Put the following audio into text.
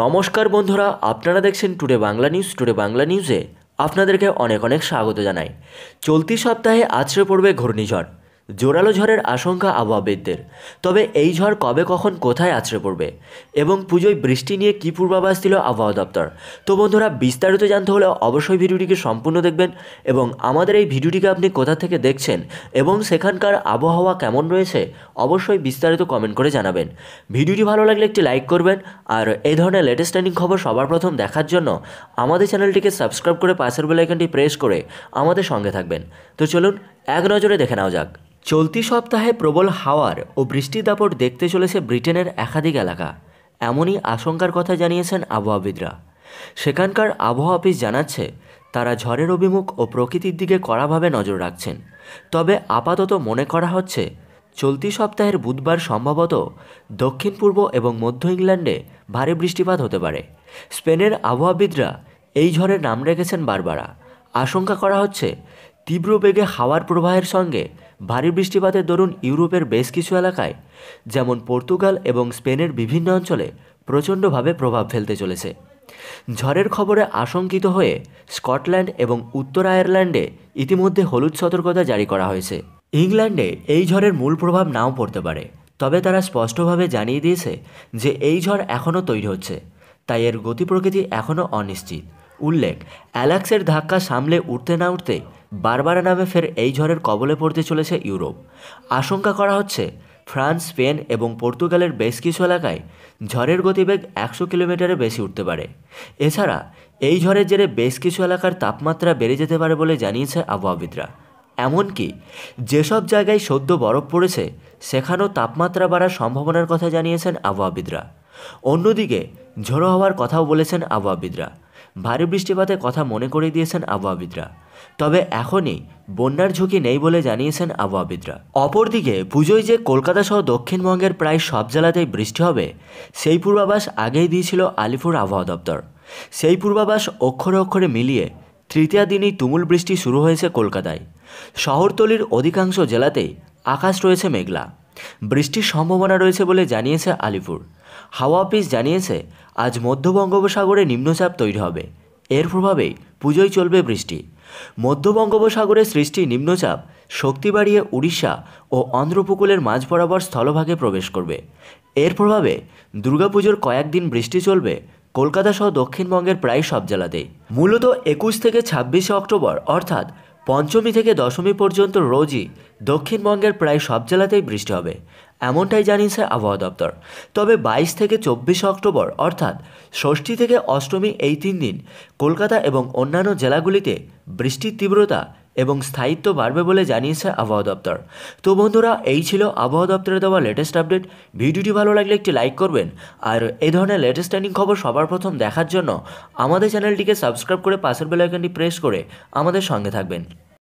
নমস্কার বন্ধুরা আপনারা দেখছেন today Bangla news today Bangla নিউজে আপনাদেরকে অনেক অনেক স্বাগত জানাই চলতি সপ্তাহে আছড়ে পড়বে ঘূর্ণিঝড় জোরালো ঝড়ের আশঙ্কা আবহাওয়াবিদদের তবে এই ঝড় কবে কখন কোথায় আছড়ে পড়বে এবং পুজোয় বৃষ্টি নিয়ে কী পূর্বাভাস দিল আবহাওয়া দপ্তর তো বন্ধুরা বিস্তারিত জানতে হলে অবশ্যই ভিডিওটিকে সম্পূর্ণ দেখবেন এবং আমাদের এই ভিডিওটিকে আপনি কোথা থেকে দেখছেন এবং সেখানকার আবহাওয়া কেমন রয়েছে অবশ্যই বিস্তারিত কমেন্ট করে জানাবেন ভিডিওটি ভালো লাগলে একটি লাইক করবেন আর এই ধরনের লেটেস্ট ট্রেন্ডিং খবর সবার প্রথম দেখার জন্য আমাদের চ্যানেলটিকে সাবস্ক্রাইব করে পাশের বেলাইকানটি প্রেস করে আমাদের সঙ্গে থাকবেন তো চলুন এক নজরে দেখে নেওয়া যাক চলতি সপ্তাহে প্রবল হাওয়ার ও বৃষ্টি দাপট দেখতে চলেছে ব্রিটেনের একাধিক এলাকা এমনই আশঙ্কার কথা জানিয়েছেন আবহাওয়াবিদরা সেখানকার আবহাওয়া অফিস জানাচ্ছে তারা ঝড়ের অভিমুখ ও প্রকৃতির দিকে কড়াভাবে নজর রাখছেন তবে আপাতত মনে করা হচ্ছে চলতি সপ্তাহের বুধবার সম্ভবত দক্ষিণ পূর্ব এবং মধ্য ইংল্যান্ডে ভারী বৃষ্টিপাত হতে পারে স্পেনের আবহাওয়াবিদরা এই ঝড়ের নাম রেখেছেন বারবারা আশঙ্কা করা হচ্ছে তীব্র বেগে হাওয়ার প্রবাহের সঙ্গে ভারী বৃষ্টিপাতের দরুন ইউরোপের বেশ কিছু এলাকায় যেমন পর্তুগাল এবং স্পেনের বিভিন্ন অঞ্চলে প্রচণ্ডভাবে প্রভাব ফেলতে চলেছে ঝড়ের খবরে আশঙ্কিত হয়ে স্কটল্যান্ড এবং উত্তর আয়ারল্যান্ডে ইতিমধ্যে হলুদ সতর্কতা জারি করা হয়েছে ইংল্যান্ডে এই ঝড়ের মূল প্রভাব নাও পড়তে পারে তবে তারা স্পষ্টভাবে জানিয়ে দিয়েছে যে এই ঝড় এখনও তৈরি হচ্ছে তাই এর গতি প্রকৃতি এখনও অনিশ্চিত উল্লেখ অ্যালাক্সের ধাক্কা সামলে উঠতে না উঠতে বারবারা নামে ফের এই ঝড়ের কবলে পড়তে চলেছে ইউরোপ আশঙ্কা করা হচ্ছে ফ্রান্স স্পেন এবং পর্তুগালের বেশ কিছু এলাকায় ঝড়ের গতিবেগ একশো কিলোমিটারে বেশি উঠতে পারে এছাড়া এই ঝড়ের জেরে বেশ কিছু এলাকার তাপমাত্রা বেড়ে যেতে পারে বলে জানিয়েছে আবহাওয়াবিদরা এমনকি যেসব জায়গায় সদ্য বরফ পড়েছে সেখানেও তাপমাত্রা বাড়ার সম্ভাবনার কথা জানিয়েছেন আবহাওয়াবিদরা অন্যদিকে ঝড়ো হওয়ার কথাও বলেছেন আবহাওয়াবিদরা ভারী বৃষ্টিপাতের কথা মনে করে দিয়েছেন আবহাওয়াবিদরা তবে এখনই বন্যার ঝুঁকি নেই বলে জানিয়েছেন আবহাওয়াবিদরা অপরদিকে পুজোয় যে কলকাতা সহ দক্ষিণবঙ্গের প্রায় সব জেলাতেই বৃষ্টি হবে সেই পূর্বাভাস আগেই দিয়েছিল আলিপুর আবহাওয়া দপ্তর সেই পূর্বাভাস অক্ষরে অক্ষরে মিলিয়ে তৃতীয় দিনই তুমুল বৃষ্টি শুরু হয়েছে কলকাতায় শহরতলির অধিকাংশ জেলাতেই আকাশ রয়েছে মেঘলা বৃষ্টির সম্ভাবনা রয়েছে বলে জানিয়েছে আলিপুর হাওয়া অফিস জানিয়েছে আজ মধ্য বঙ্গোপসাগরে নিম্নচাপ তৈরি হবে এর প্রভাবেই পুজোয় চলবে বৃষ্টি মধ্য বঙ্গোপসাগরে সৃষ্টি নিম্নচাপ শক্তি বাড়িয়ে উড়িষ্যা ও অন্ধ্রপকুলের মাঝ বরাবর স্থলভাগে প্রবেশ করবে এর প্রভাবে দুর্গাপুজোর কয়েকদিন বৃষ্টি চলবে কলকাতা সহ দক্ষিণবঙ্গের প্রায় সব জেলাতেই মূলত একুশ থেকে ছাব্বিশে অক্টোবর অর্থাৎ পঞ্চমী থেকে দশমী পর্যন্ত রোজই দক্ষিণবঙ্গের প্রায় সব জেলাতেই বৃষ্টি হবে এমনটাই জানিয়েছে আবহাওয়া দপ্তর তবে বাইশ থেকে চব্বিশ অক্টোবর অর্থাৎ ষষ্ঠী থেকে অষ্টমী এই তিন দিন কলকাতা এবং অন্যান্য জেলাগুলিতে বৃষ্টির তীব্রতা এবং স্থায়িত্ব বাড়বে বলে জানিয়েছে আবহাওয়া দপ্তর তো বন্ধুরা এই ছিল আবহাওয়া দপ্তরে দেওয়া লেটেস্ট আপডেট ভিডিওটি ভালো লাগলে একটি লাইক করবেন আর এই ধরনের লেটেস্ট ট্রেন্ডিং খবর সবার প্রথম দেখার জন্য আমাদের চ্যানেলটিকে সাবস্ক্রাইব করে পাশের বেলাইকনটি প্রেস করে আমাদের সঙ্গে থাকবেন